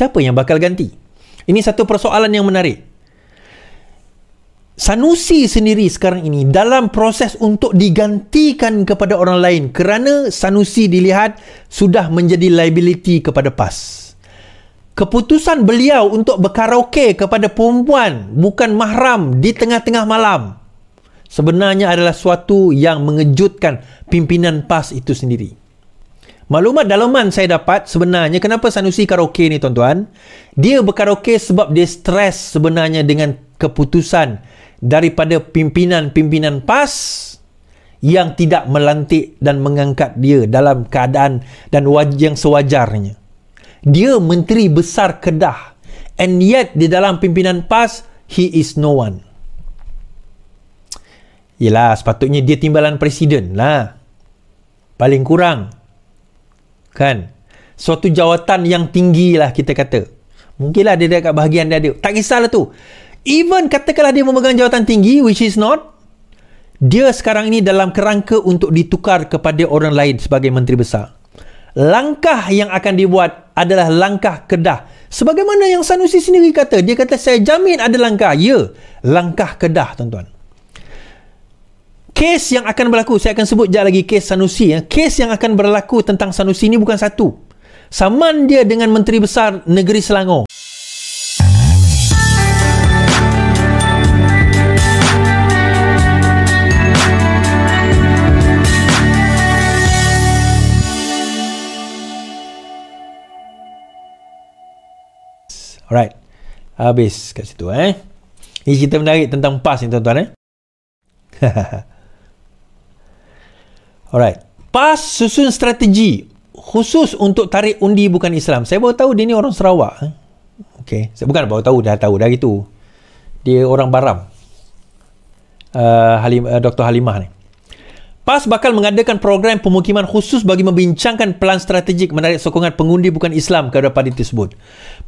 siapa yang bakal ganti? Ini satu persoalan yang menarik. Sanusi sendiri sekarang ini dalam proses untuk digantikan kepada orang lain kerana Sanusi dilihat sudah menjadi liability kepada PAS. Keputusan beliau untuk berkaraoke kepada perempuan bukan mahram di tengah-tengah malam sebenarnya adalah suatu yang mengejutkan pimpinan PAS itu sendiri. Maklumat dalaman saya dapat sebenarnya kenapa Sanusi karaoke ni tuan-tuan? Dia berkaraoke sebab dia stres sebenarnya dengan keputusan daripada pimpinan-pimpinan PAS yang tidak melantik dan mengangkat dia dalam keadaan dan waj- yang sewajarnya. Dia menteri besar Kedah and yet di dalam pimpinan PAS he is no one. Yelah, sepatutnya dia timbalan presiden lah. Paling kurang, kan suatu jawatan yang tinggi lah kita kata mungkinlah dia dekat bahagian dia ada tak kisahlah tu even katakanlah dia memegang jawatan tinggi which is not dia sekarang ini dalam kerangka untuk ditukar kepada orang lain sebagai menteri besar langkah yang akan dibuat adalah langkah kedah sebagaimana yang Sanusi sendiri kata dia kata saya jamin ada langkah ya langkah kedah tuan-tuan kes yang akan berlaku saya akan sebut jap lagi kes Sanusi ya. kes yang akan berlaku tentang Sanusi ini bukan satu saman dia dengan Menteri Besar Negeri Selangor Alright. Habis kat situ eh. Ini cerita menarik tentang PAS ni tuan-tuan eh. Alright. PAS susun strategi khusus untuk tarik undi bukan Islam. Saya baru tahu dia ni orang Sarawak. Eh. Okay. Saya bukan baru tahu, dah tahu dah itu. Dia orang Baram. Uh, Halim, uh, Dr. Halimah ni. PAS bakal mengadakan program pemukiman khusus bagi membincangkan pelan strategik menarik sokongan pengundi bukan Islam kepada parti tersebut.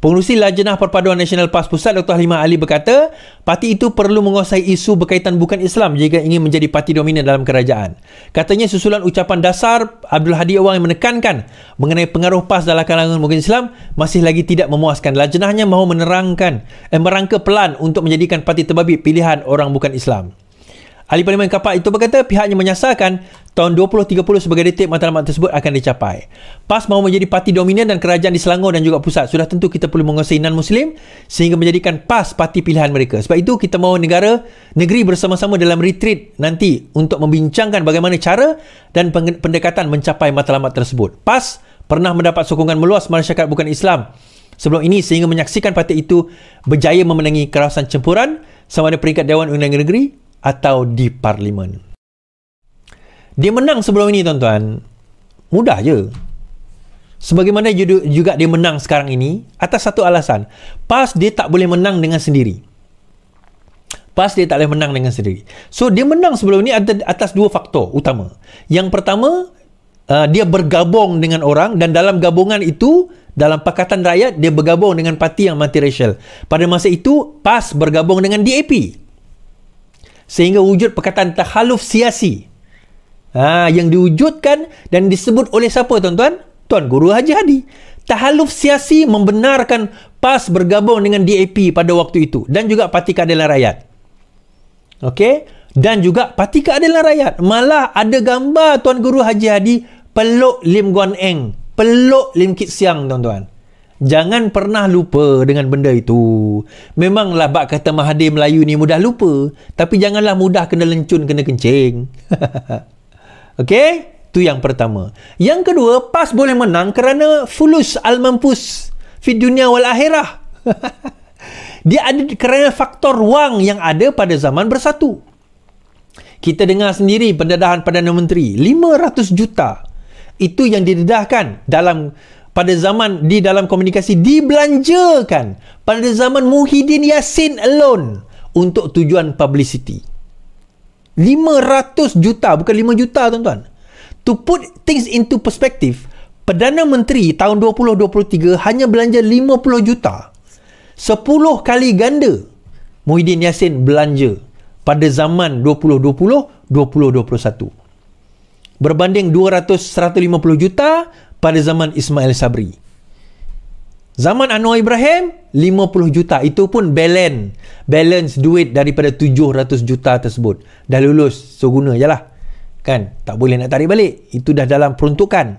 Pengurusi Lajnah Perpaduan Nasional PAS Pusat Dr. Halimah Ali berkata, parti itu perlu menguasai isu berkaitan bukan Islam jika ingin menjadi parti dominan dalam kerajaan. Katanya susulan ucapan dasar Abdul Hadi Awang yang menekankan mengenai pengaruh PAS dalam kalangan bukan Islam masih lagi tidak memuaskan. Lajnahnya mahu menerangkan eh, merangka pelan untuk menjadikan parti terbabit pilihan orang bukan Islam. Ahli Parlimen Kapak itu berkata pihaknya menyasarkan tahun 2030 sebagai detik matlamat tersebut akan dicapai. PAS mahu menjadi parti dominan dan kerajaan di Selangor dan juga pusat. Sudah tentu kita perlu menguasai non-Muslim sehingga menjadikan PAS parti pilihan mereka. Sebab itu kita mahu negara, negeri bersama-sama dalam retreat nanti untuk membincangkan bagaimana cara dan pendekatan mencapai matlamat tersebut. PAS pernah mendapat sokongan meluas masyarakat bukan Islam sebelum ini sehingga menyaksikan parti itu berjaya memenangi kerasan campuran sama ada peringkat Dewan undang-undang Negeri atau di parlimen. Dia menang sebelum ini tuan-tuan. Mudah je. Sebagaimana juga dia menang sekarang ini atas satu alasan. PAS dia tak boleh menang dengan sendiri. PAS dia tak boleh menang dengan sendiri. So dia menang sebelum ini atas dua faktor utama. Yang pertama, uh, dia bergabung dengan orang dan dalam gabungan itu dalam Pakatan Rakyat dia bergabung dengan parti yang multiracial. Pada masa itu PAS bergabung dengan DAP sehingga wujud perkataan tahaluf siasi ha, yang diwujudkan dan disebut oleh siapa tuan-tuan? Tuan Guru Haji Hadi. Tahaluf siasi membenarkan PAS bergabung dengan DAP pada waktu itu dan juga Parti Keadilan Rakyat. Okey? Dan juga Parti Keadilan Rakyat. Malah ada gambar Tuan Guru Haji Hadi peluk Lim Guan Eng. Peluk Lim Kit Siang, tuan-tuan. Jangan pernah lupa dengan benda itu. Memanglah bak kata Mahathir Melayu ni mudah lupa. Tapi janganlah mudah kena lencun, kena kencing. okay? Itu yang pertama. Yang kedua, PAS boleh menang kerana fulus al-mampus fi dunia wal akhirah. Dia ada kerana faktor wang yang ada pada zaman bersatu. Kita dengar sendiri pendedahan Perdana Menteri. 500 juta. Itu yang didedahkan dalam pada zaman di dalam komunikasi dibelanjakan pada zaman Muhyiddin Yassin alone untuk tujuan publicity. 500 juta, bukan 5 juta tuan-tuan. To put things into perspective, Perdana Menteri tahun 2023 hanya belanja 50 juta. 10 kali ganda Muhyiddin Yassin belanja pada zaman 2020-2021. Berbanding 200-150 juta, pada zaman Ismail Sabri. Zaman Anwar Ibrahim 50 juta itu pun balance balance duit daripada 700 juta tersebut dah lulus so guna jelah kan tak boleh nak tarik balik itu dah dalam peruntukan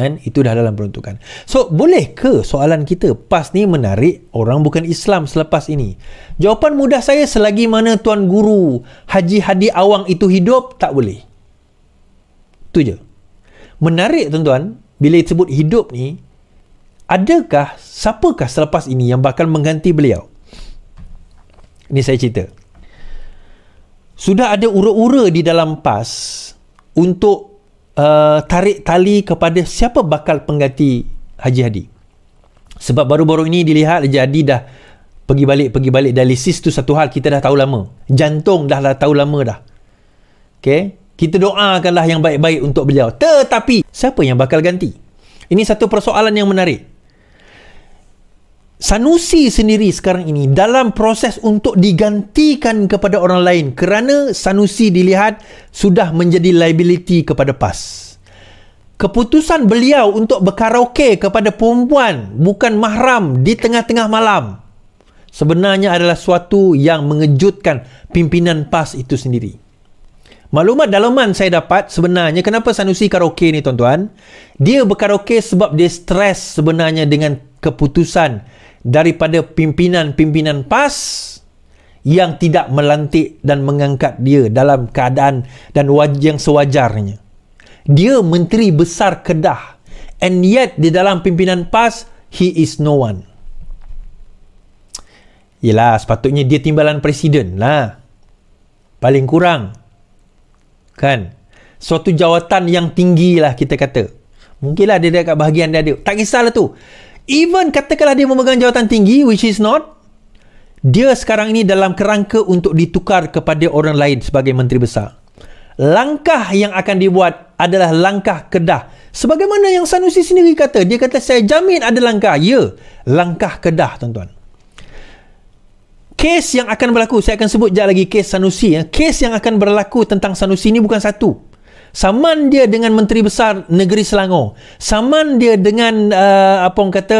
kan itu dah dalam peruntukan so boleh ke soalan kita pas ni menarik orang bukan Islam selepas ini jawapan mudah saya selagi mana tuan guru Haji Hadi Awang itu hidup tak boleh tu je Menarik tuan-tuan, bila disebut hidup ni, adakah siapakah selepas ini yang bakal mengganti beliau? Ini saya cerita. Sudah ada ura-ura di dalam PAS untuk uh, tarik tali kepada siapa bakal pengganti Haji Hadi. Sebab baru-baru ini dilihat Haji Hadi dah pergi balik-pergi balik dialisis tu satu hal kita dah tahu lama. Jantung dah, dah tahu lama dah. Okay? Kita doakanlah yang baik-baik untuk beliau. Tetapi, siapa yang bakal ganti? Ini satu persoalan yang menarik. Sanusi sendiri sekarang ini dalam proses untuk digantikan kepada orang lain kerana Sanusi dilihat sudah menjadi liability kepada PAS. Keputusan beliau untuk berkaraoke kepada perempuan bukan mahram di tengah-tengah malam sebenarnya adalah suatu yang mengejutkan pimpinan PAS itu sendiri. Maklumat dalaman saya dapat sebenarnya kenapa Sanusi karaoke ni tuan-tuan? Dia berkaraoke sebab dia stres sebenarnya dengan keputusan daripada pimpinan-pimpinan PAS yang tidak melantik dan mengangkat dia dalam keadaan dan wajah yang sewajarnya. Dia menteri besar Kedah and yet di dalam pimpinan PAS he is no one. Yelah, sepatutnya dia timbalan presiden lah. Paling kurang, kan suatu jawatan yang tinggi lah kita kata mungkinlah dia dekat bahagian dia ada tak kisahlah tu even katakanlah dia memegang jawatan tinggi which is not dia sekarang ini dalam kerangka untuk ditukar kepada orang lain sebagai menteri besar langkah yang akan dibuat adalah langkah kedah sebagaimana yang Sanusi sendiri kata dia kata saya jamin ada langkah ya langkah kedah tuan-tuan Kes yang akan berlaku, saya akan sebut sekejap lagi kes Sanusi. Ya. Kes yang akan berlaku tentang Sanusi ini bukan satu. Saman dia dengan Menteri Besar Negeri Selangor. Saman dia dengan, uh, apa orang kata,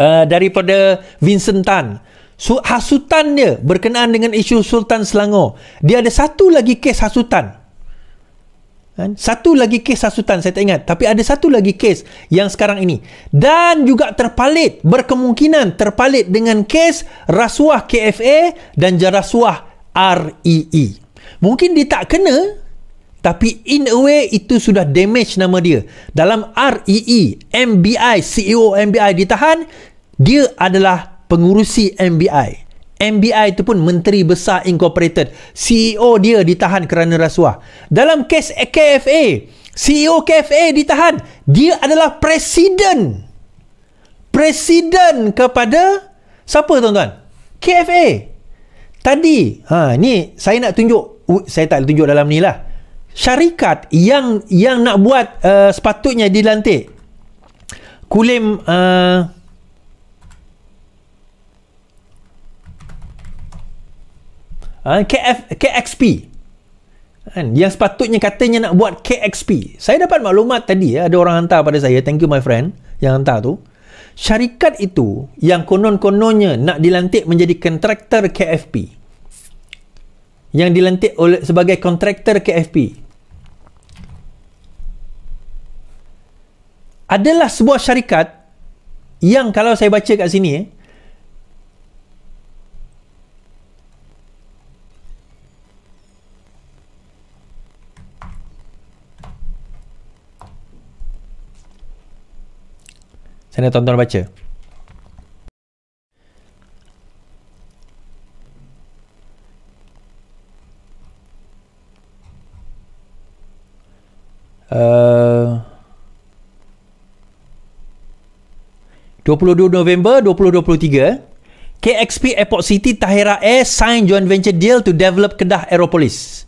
uh, daripada Vincent Tan. So, hasutan dia berkenaan dengan isu Sultan Selangor. Dia ada satu lagi kes hasutan. Kan? Satu lagi kes hasutan saya tak ingat. Tapi ada satu lagi kes yang sekarang ini. Dan juga terpalit. Berkemungkinan terpalit dengan kes rasuah KFA dan rasuah REE. E. Mungkin dia tak kena. Tapi in a way itu sudah damage nama dia. Dalam REE, MBI, CEO MBI ditahan. Dia adalah pengurusi MBI. MBI tu pun Menteri Besar Incorporated. CEO dia ditahan kerana rasuah. Dalam kes KFA, CEO KFA ditahan. Dia adalah presiden. Presiden kepada siapa tuan-tuan? KFA. Tadi, ha, ni saya nak tunjuk. Uh, saya tak tunjuk dalam ni lah. Syarikat yang yang nak buat uh, sepatutnya dilantik. Kulim... Uh, Ah, KF, KXP kan? yang sepatutnya katanya nak buat KXP saya dapat maklumat tadi ya, ada orang hantar pada saya thank you my friend yang hantar tu syarikat itu yang konon-kononnya nak dilantik menjadi kontraktor KFP yang dilantik oleh sebagai kontraktor KFP adalah sebuah syarikat yang kalau saya baca kat sini eh, Sana tuan-tuan baca. Uh, 22 November 2023 KXP Airport City Tahira Air sign joint venture deal to develop Kedah Aeropolis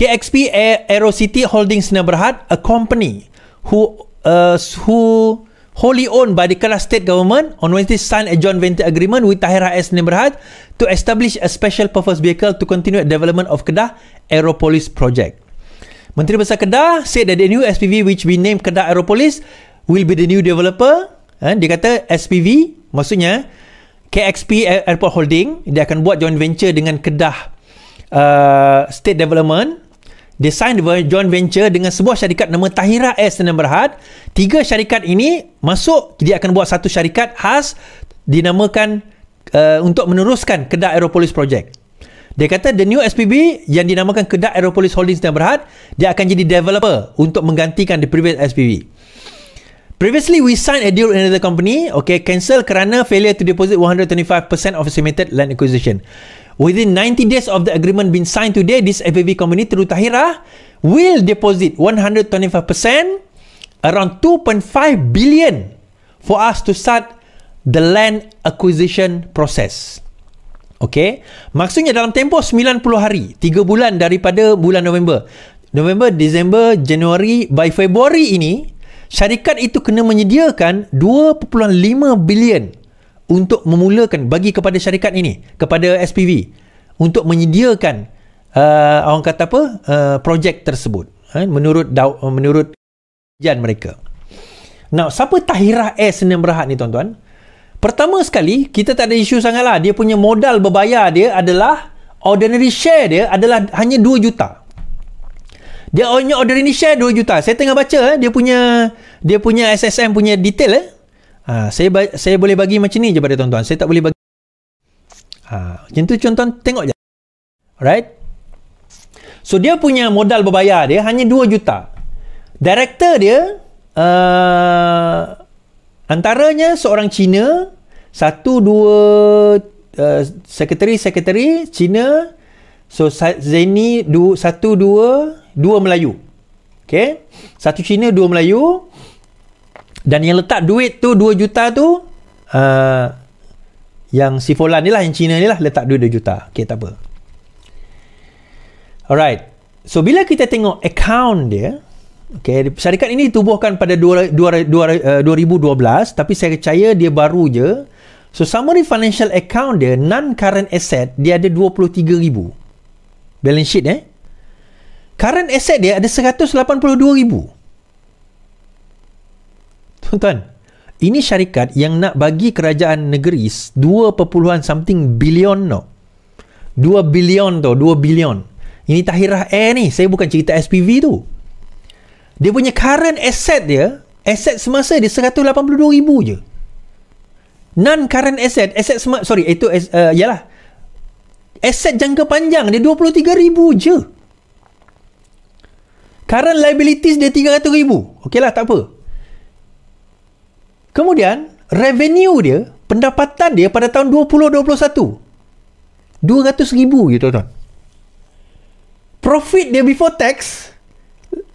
KXP Air, Aero City Holdings Nabrahat a company who uh, who wholly owned by the Kerala State Government on Wednesday signed a joint venture agreement with Tahira S. Nimberhad to establish a special purpose vehicle to continue the development of Kedah Aeropolis project. Menteri Besar Kedah said that the new SPV which we named Kedah Aeropolis will be the new developer. Eh, dia kata SPV maksudnya KXP Airport Holding dia akan buat joint venture dengan Kedah uh, State Development dia sign joint venture dengan sebuah syarikat nama Tahira S Standard Berhad. Tiga syarikat ini masuk, dia akan buat satu syarikat khas dinamakan uh, untuk meneruskan Kedah Aeropolis Project. Dia kata the new SPB yang dinamakan Kedah Aeropolis Holdings Standard Berhad, dia akan jadi developer untuk menggantikan the previous SPB. Previously we signed a deal with another company, okay, cancel kerana failure to deposit 125% of estimated land acquisition within 90 days of the agreement being signed today, this FAV company, Teru Tahira, will deposit 125% around 2.5 billion for us to start the land acquisition process. Okay, maksudnya dalam tempoh 90 hari, 3 bulan daripada bulan November, November, Disember, Januari, by February ini, syarikat itu kena menyediakan 2.5 bilion untuk memulakan bagi kepada syarikat ini kepada SPV untuk menyediakan uh, orang kata apa uh, projek tersebut eh, menurut da- uh, menurut jan mereka. Now siapa Tahira S yang berhad ni tuan-tuan? Pertama sekali kita tak ada isu sangatlah dia punya modal berbayar dia adalah ordinary share dia adalah hanya 2 juta. Dia punya ordinary share 2 juta. Saya tengah baca eh, dia punya dia punya SSM punya detail eh. Ha, saya ba- saya boleh bagi macam ni je pada tuan-tuan. Saya tak boleh bagi. Ha, macam tu tuan-tuan tengok je. Alright? So dia punya modal berbayar dia hanya 2 juta. Director dia uh, antaranya seorang Cina, satu dua uh, sekretari-sekretari Cina. So Zaini du, satu dua dua Melayu. Okay? Satu Cina, dua Melayu. Dan yang letak duit tu 2 juta tu uh, yang si Folan ni lah, yang Cina ni lah letak duit 2 juta. Okay, tak apa. Alright. So, bila kita tengok account dia, okay, syarikat ini ditubuhkan pada 2012 uh, tapi saya percaya dia baru je. So, summary financial account dia, non-current asset, dia ada 23 ribu. Balance sheet eh. Current asset dia ada 182 ribu. Tuan-tuan, ini syarikat yang nak bagi kerajaan negeri 2. something bilion no. 2 bilion tu, 2 bilion. Ini Tahirah Air ni, saya bukan cerita SPV tu. Dia punya current asset dia, aset semasa dia 182 ribu je. Non current asset, aset semak, sorry, itu, uh, yalah. Aset jangka panjang dia 23 ribu je. Current liabilities dia 300 ribu. Okey lah, tak apa. Kemudian, revenue dia, pendapatan dia pada tahun 2021. 200,000 gitu tuan. Profit dia before tax,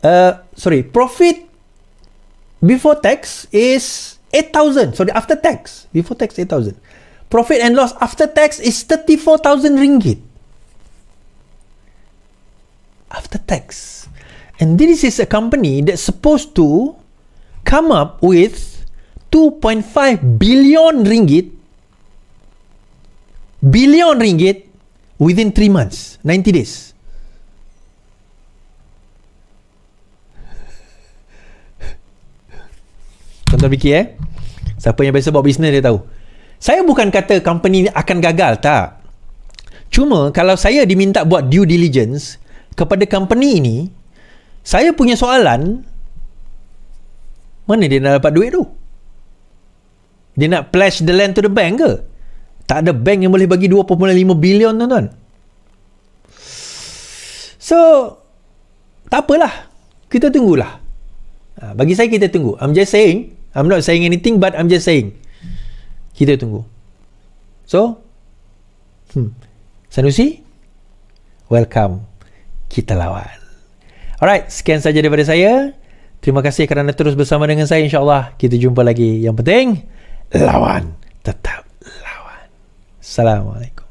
uh, sorry, profit before tax is 8,000. Sorry, after tax. Before tax, 8,000. Profit and loss after tax is 34,000 ringgit. After tax. And this is a company that supposed to come up with 2.5 billion ringgit billion ringgit within 3 months 90 days tuan-tuan fikir eh siapa yang biasa buat bisnes dia tahu saya bukan kata company akan gagal tak cuma kalau saya diminta buat due diligence kepada company ini saya punya soalan mana dia nak dapat duit tu dia nak pledge the land to the bank ke? Tak ada bank yang boleh bagi 2.5 bilion tu tuan So, tak apalah. Kita tunggulah. Ha, bagi saya, kita tunggu. I'm just saying. I'm not saying anything but I'm just saying. Kita tunggu. So, hmm. Sanusi, welcome. Kita lawan. Alright, sekian saja daripada saya. Terima kasih kerana terus bersama dengan saya. InsyaAllah, kita jumpa lagi. Yang penting, lawan tetap lawan assalamualaikum